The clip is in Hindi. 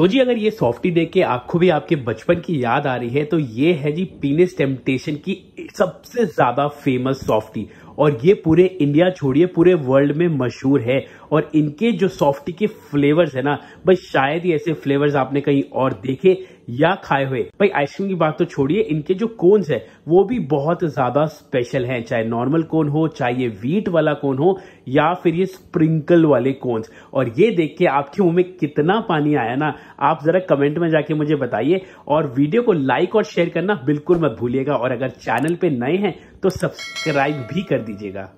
तो जी अगर ये सॉफ्टी देख के आपको भी आपके बचपन की याद आ रही है तो ये है जी पीनिस टेम्पटेशन की सबसे ज्यादा फेमस सॉफ्टी और ये पूरे इंडिया छोड़िए पूरे वर्ल्ड में मशहूर है और इनके जो सॉफ्टी के फ्लेवर्स है ना बस शायद ही ऐसे फ्लेवर्स आपने कहीं और देखे या खाए हुए भाई आइसक्रीम की बात तो छोड़िए इनके जो कोन्स है वो भी बहुत ज्यादा स्पेशल हैं चाहे नॉर्मल कोन हो चाहे ये वीट वाला कोन हो या फिर ये स्प्रिंकल वाले कोन्स और ये देख के आपके मुंह में कितना पानी आया ना आप जरा कमेंट में जाके मुझे बताइए और वीडियो को लाइक और शेयर करना बिल्कुल मत भूलिएगा और अगर चैनल पे नए हैं तो सब्सक्राइब भी कर दीजिएगा